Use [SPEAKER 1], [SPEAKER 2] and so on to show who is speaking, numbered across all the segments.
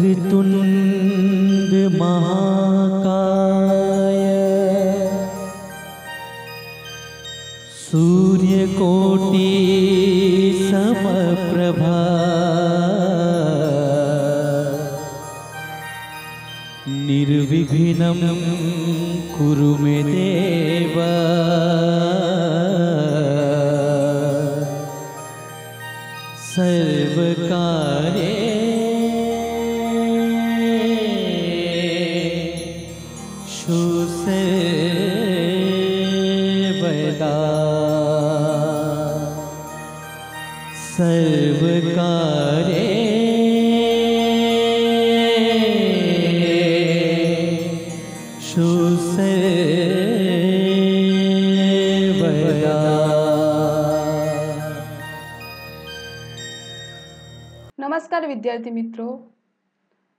[SPEAKER 1] ऋतु महाकाय सूर्यकोटि समप्रभा निर्विघ्नं कुरु मे देवा नमस्कार विद्यार्थी मित्रों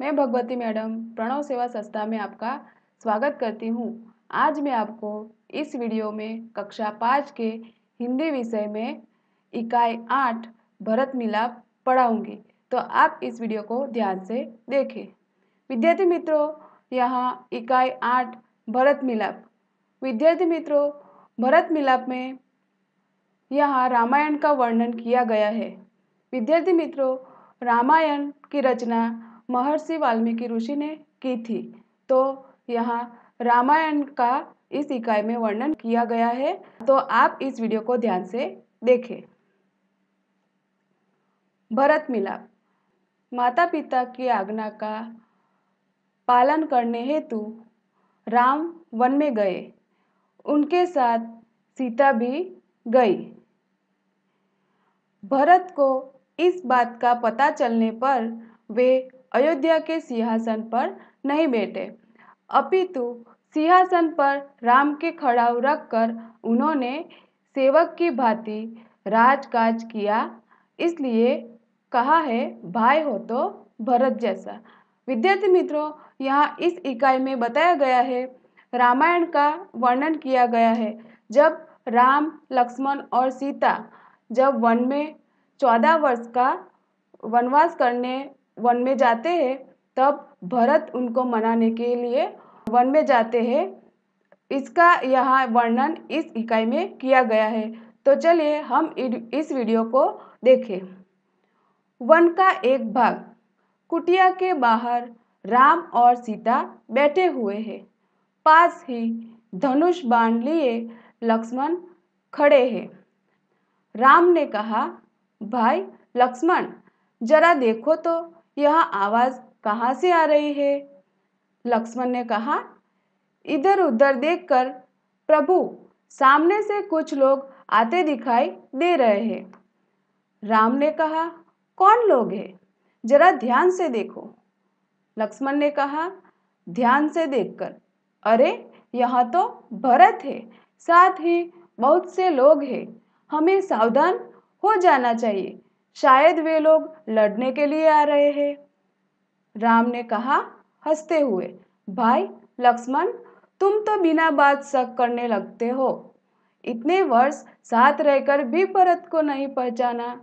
[SPEAKER 1] मैं भगवती मैडम प्रणव सेवा संस्था में आपका स्वागत करती हूँ आज मैं आपको इस वीडियो में कक्षा पाँच के हिंदी विषय में इकाई आठ भरत मिलाप पढ़ाऊँगी तो आप इस वीडियो को ध्यान से देखें विद्यार्थी मित्रों यहाँ इकाई आठ भरत मिलाप विद्यार्थी मित्रों भरत मिलाप में यहाँ रामायण का वर्णन किया गया है विद्यार्थी मित्रों रामायण की रचना महर्षि वाल्मीकि ऋषि ने की थी तो यहाँ रामायण का इस इकाई में वर्णन किया गया है तो आप इस वीडियो को ध्यान से देखें भरत मिलाप माता पिता की आज्ञा का पालन करने हेतु राम वन में गए उनके साथ सीता भी गई भरत को इस बात का पता चलने पर वे अयोध्या के सिंहासन पर नहीं बैठे अपितु सिंहासन पर राम के खड़ाव रखकर उन्होंने सेवक की भांति राजकाज किया इसलिए कहा है भाई हो तो भरत जैसा विद्यार्थी मित्रों यहाँ इस इकाई में बताया गया है रामायण का वर्णन किया गया है जब राम लक्ष्मण और सीता जब वन में चौदह वर्ष का वनवास करने वन में जाते हैं तब भरत उनको मनाने के लिए वन में जाते हैं इसका यहाँ वर्णन इस इकाई में किया गया है तो चलिए हम इस वीडियो को देखें वन का एक भाग कुटिया के बाहर राम और सीता बैठे हुए हैं पास ही धनुष बांध लिए लक्ष्मण खड़े हैं राम ने कहा भाई लक्ष्मण जरा देखो तो यह आवाज़ कहाँ से आ रही है लक्ष्मण ने कहा इधर उधर देखकर प्रभु सामने से कुछ लोग आते दिखाई दे रहे हैं राम ने कहा कौन लोग हैं जरा ध्यान से देखो लक्ष्मण ने कहा ध्यान से देखकर अरे यहाँ तो भरत है साथ ही बहुत से लोग हैं हमें सावधान हो जाना चाहिए शायद वे लोग लड़ने के लिए आ रहे हैं राम ने कहा हंसते हुए भाई लक्ष्मण तुम तो बिना बात शक करने लगते हो इतने वर्ष साथ रहकर भी भरत को नहीं पहचाना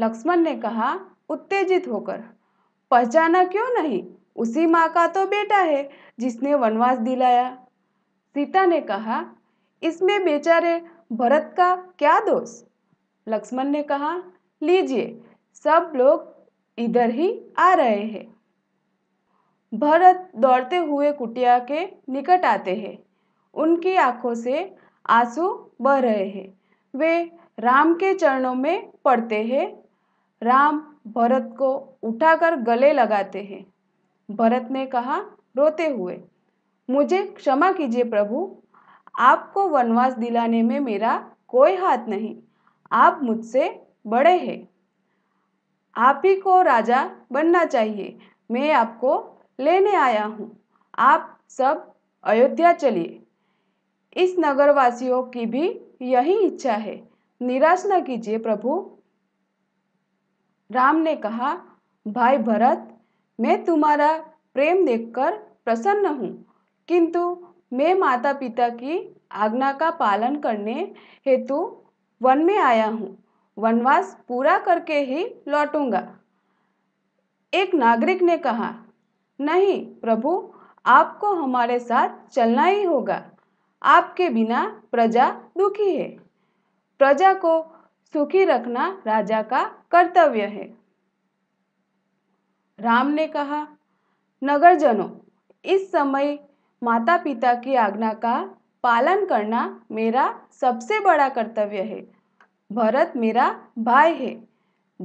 [SPEAKER 1] लक्ष्मण ने कहा उत्तेजित होकर पहचाना क्यों नहीं उसी माँ का तो बेटा है जिसने वनवास दिलाया सीता ने कहा इसमें बेचारे भरत का क्या दोष लक्ष्मण ने कहा लीजिए सब लोग इधर ही आ रहे हैं भरत दौड़ते हुए कुटिया के निकट आते हैं उनकी आंखों से आंसू बह रहे हैं वे राम के चरणों में पड़ते हैं राम भरत को उठाकर गले लगाते हैं भरत ने कहा रोते हुए मुझे क्षमा कीजिए प्रभु आपको वनवास दिलाने में मेरा कोई हाथ नहीं आप मुझसे बड़े हैं आप ही को राजा बनना चाहिए मैं आपको लेने आया हूँ आप सब अयोध्या चलिए इस नगरवासियों की भी यही इच्छा है निराश न कीजिए प्रभु राम ने कहा भाई भरत मैं तुम्हारा प्रेम देखकर प्रसन्न हूँ किंतु मैं माता पिता की आज्ञा का पालन करने हेतु वन में आया हूँ वनवास पूरा करके ही लौटूंगा एक नागरिक ने कहा नहीं प्रभु आपको हमारे साथ चलना ही होगा आपके बिना प्रजा दुखी है प्रजा को सुखी रखना राजा का कर्तव्य है राम ने कहा नगरजनों इस समय माता पिता की आज्ञा का पालन करना मेरा सबसे बड़ा कर्तव्य है भरत मेरा भाई है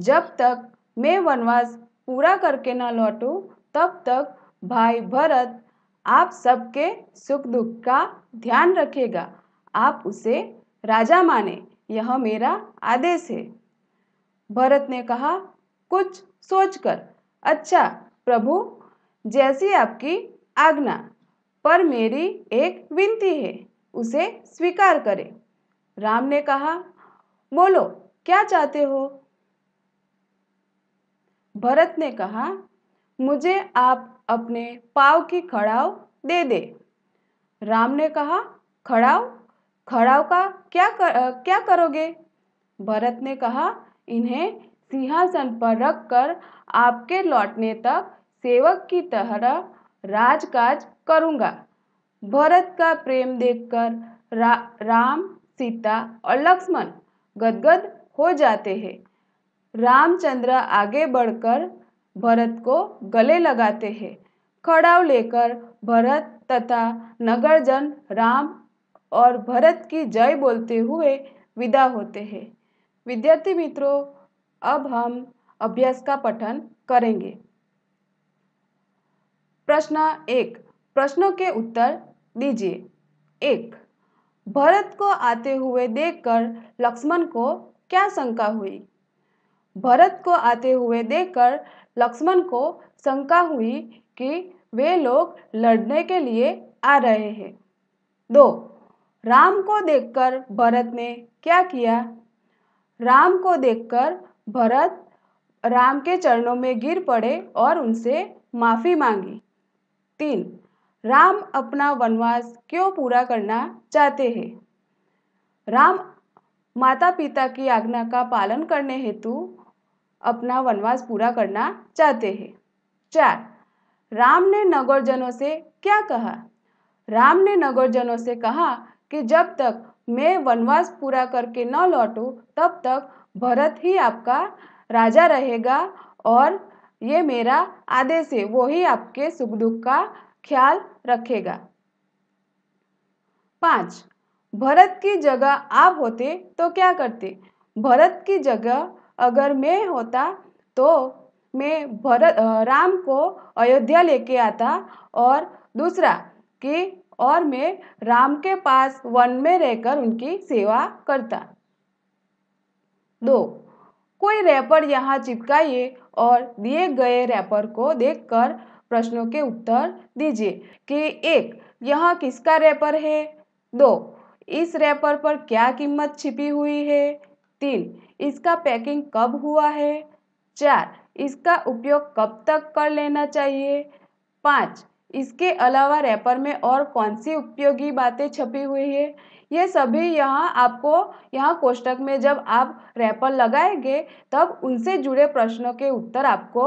[SPEAKER 1] जब तक मैं वनवास पूरा करके ना लौटू तब तक भाई भरत आप सबके सुख दुख का ध्यान रखेगा आप उसे राजा माने यह मेरा आदेश है भरत ने कहा कुछ सोचकर अच्छा प्रभु जैसी आपकी आज्ञा पर मेरी एक विनती है उसे स्वीकार करें राम ने कहा बोलो क्या चाहते हो भरत ने कहा मुझे आप अपने पाव की खड़ाव दे दे राम ने कहा खड़ाव खड़ाव का क्या कर, क्या करोगे भरत ने कहा इन्हें सिंहासन पर रखकर आपके लौटने तक सेवक की तरह राजकाज करूँगा भरत का प्रेम देखकर रा, राम सीता और लक्ष्मण गदगद हो जाते हैं रामचंद्र आगे बढ़कर भरत को गले लगाते हैं खड़ाव लेकर भरत तथा नगरजन राम और भरत की जय बोलते हुए विदा होते हैं विद्यार्थी मित्रों अब हम अभ्यास का पठन करेंगे प्रश्न एक प्रश्नों के उत्तर दीजिए एक भरत को आते हुए देखकर लक्ष्मण को क्या शंका हुई भरत को आते हुए देखकर लक्ष्मण को शंका हुई कि वे लोग लड़ने के लिए आ रहे हैं दो राम को देखकर भरत ने क्या किया राम को देखकर भरत राम के चरणों में गिर पड़े और उनसे माफ़ी मांगी तीन राम अपना वनवास क्यों पूरा करना चाहते हैं राम माता पिता की आज्ञा का पालन करने हेतु अपना वनवास पूरा करना चाहते हैं चार राम ने नगरजनों से क्या कहा राम ने नगरजनों से कहा कि जब तक मैं वनवास पूरा करके न लौटूँ तब तक भरत ही आपका राजा रहेगा और ये मेरा आदेश है वो ही आपके सुख दुख का ख्याल रखेगा पाँच भरत की जगह आप होते तो क्या करते भरत की जगह अगर मैं होता तो मैं भरत राम को अयोध्या लेके आता और दूसरा कि और मैं राम के पास वन में रहकर उनकी सेवा करता दो कोई रैपर यहाँ चिपकाइए और दिए गए रैपर को देखकर प्रश्नों के उत्तर दीजिए कि एक यह किसका रैपर है दो इस रैपर पर क्या कीमत छिपी हुई है तीन इसका पैकिंग कब हुआ है चार इसका उपयोग कब तक कर लेना चाहिए पाँच इसके अलावा रैपर में और कौन सी उपयोगी बातें छपी हुई है ये सभी यहाँ आपको यहाँ कोष्टक में जब आप रैपर लगाएंगे तब उनसे जुड़े प्रश्नों के उत्तर आपको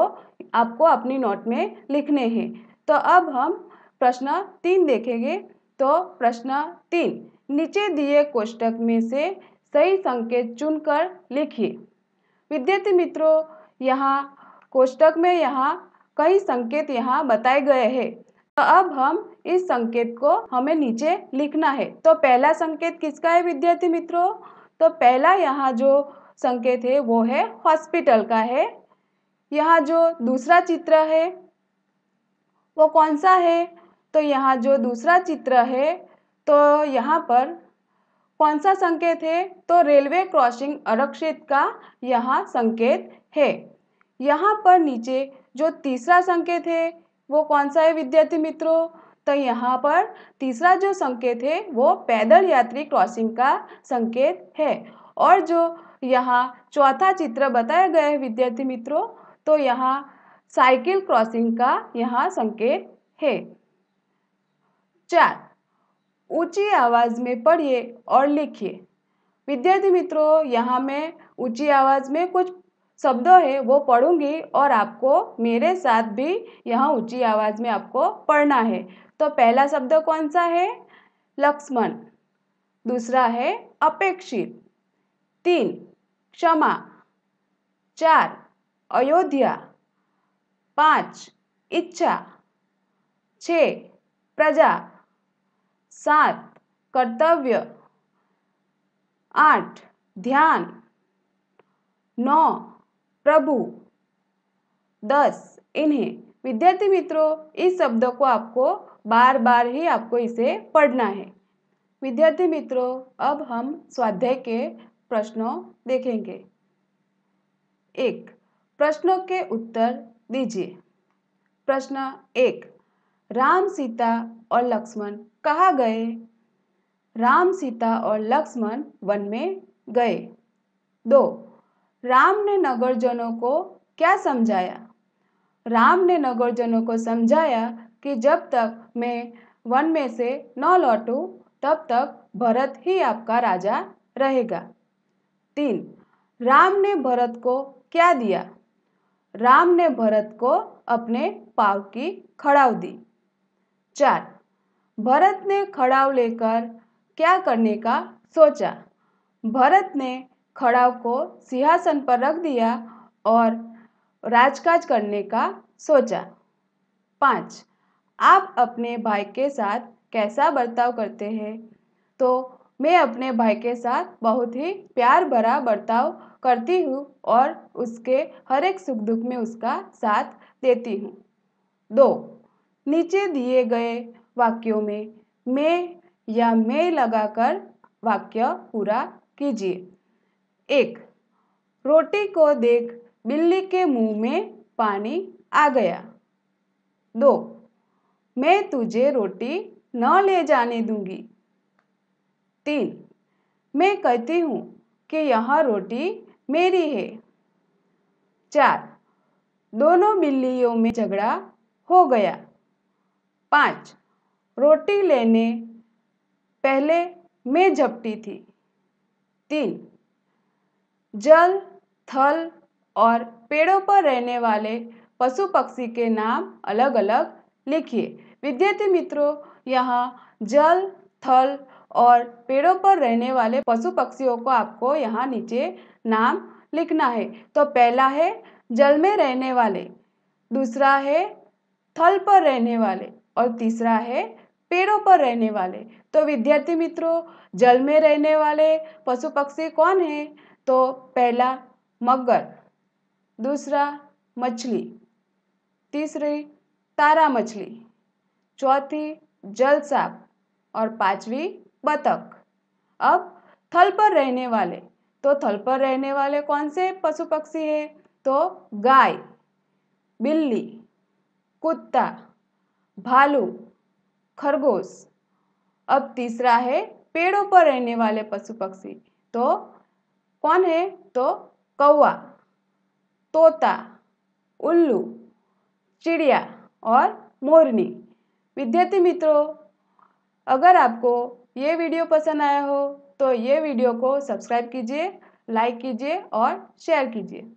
[SPEAKER 1] आपको अपनी नोट में लिखने हैं तो अब हम प्रश्न तीन देखेंगे तो प्रश्न तीन नीचे दिए कोष्टक में से सही संकेत चुनकर लिखिए विद्यार्थी मित्रों यहाँ कोष्टक में यहाँ कई संकेत यहाँ बताए गए हैं तो अब हम इस संकेत को हमें नीचे लिखना है तो पहला संकेत किसका है विद्यार्थी मित्रों तो पहला यहाँ जो संकेत है वो है हॉस्पिटल का है यहाँ जो दूसरा चित्र है वो कौन सा है तो यहाँ जो दूसरा चित्र है तो यहाँ पर कौन सा संकेत है तो रेलवे क्रॉसिंग आरक्षित का यहाँ संकेत है यहाँ पर नीचे जो तीसरा संकेत है वो कौन सा है विद्यार्थी मित्रों तो यहाँ पर तीसरा जो संकेत है वो पैदल यात्री क्रॉसिंग का संकेत है और जो यहाँ चौथा चित्र बताया गया है विद्यार्थी मित्रों तो यहाँ साइकिल क्रॉसिंग का यहाँ संकेत है चार ऊंची आवाज़ में पढ़िए और लिखिए विद्यार्थी मित्रों यहाँ मैं ऊंची आवाज़ में कुछ शब्द है वो पढ़ूंगी और आपको मेरे साथ भी यहाँ ऊंची आवाज़ में आपको पढ़ना है तो पहला शब्द कौन सा है लक्ष्मण दूसरा है अपेक्षित तीन क्षमा चार अयोध्या पाँच इच्छा छ प्रजा सात कर्तव्य आठ ध्यान नौ प्रभु दस इन्हें विद्यार्थी मित्रों इस शब्द को आपको बार बार ही आपको इसे पढ़ना है विद्यार्थी मित्रों अब हम स्वाध्याय के प्रश्नों देखेंगे एक प्रश्नों के उत्तर दीजिए प्रश्न एक राम सीता और लक्ष्मण कहाँ गए राम सीता और लक्ष्मण वन में गए दो राम ने नगरजनों को क्या समझाया राम ने नगरजनों को समझाया कि जब तक मैं वन में से न लौटूं तब तक भरत ही आपका राजा रहेगा तीन राम ने भरत को क्या दिया राम ने भरत को अपने पाव की खड़ाव दी चार भरत ने खड़ाव लेकर क्या करने का सोचा भरत ने खड़ाव को सिंहासन पर रख दिया और राजकाज करने का सोचा पाँच आप अपने भाई के साथ कैसा बर्ताव करते हैं तो मैं अपने भाई के साथ बहुत ही प्यार भरा बर्ताव करती हूँ और उसके हर एक सुख दुख में उसका साथ देती हूँ दो नीचे दिए गए वाक्यों में मैं या मैं लगाकर वाक्य पूरा कीजिए एक रोटी को देख बिल्ली के मुंह में पानी आ गया दो मैं तुझे रोटी न ले जाने दूंगी तीन मैं कहती हूँ कि यह रोटी मेरी है चार दोनों बिल्लियों में झगड़ा हो गया पाँच रोटी लेने पहले मैं झपटी थी तीन जल थल और पेड़ों पर रहने वाले पशु पक्षी के नाम अलग अलग लिखिए विद्यार्थी मित्रों यहाँ जल थल और पेड़ों पर रहने वाले पशु पक्षियों को आपको यहाँ नीचे नाम लिखना है तो पहला है जल में रहने वाले दूसरा है थल पर रहने वाले और तीसरा है पेड़ों पर रहने वाले तो विद्यार्थी मित्रों जल में रहने वाले पशु पक्षी कौन है तो पहला मगर दूसरा मछली तीसरी तारा मछली चौथी जल सांप और पांचवी बतख अब थल पर रहने वाले तो थल पर रहने वाले कौन से पशु पक्षी है तो गाय बिल्ली कुत्ता भालू खरगोश अब तीसरा है पेड़ों पर रहने वाले पशु पक्षी तो कौन है तो कौआ तोता उल्लू चिड़िया और मोरनी विद्यार्थी मित्रों अगर आपको ये वीडियो पसंद आया हो तो ये वीडियो को सब्सक्राइब कीजिए लाइक कीजिए और शेयर कीजिए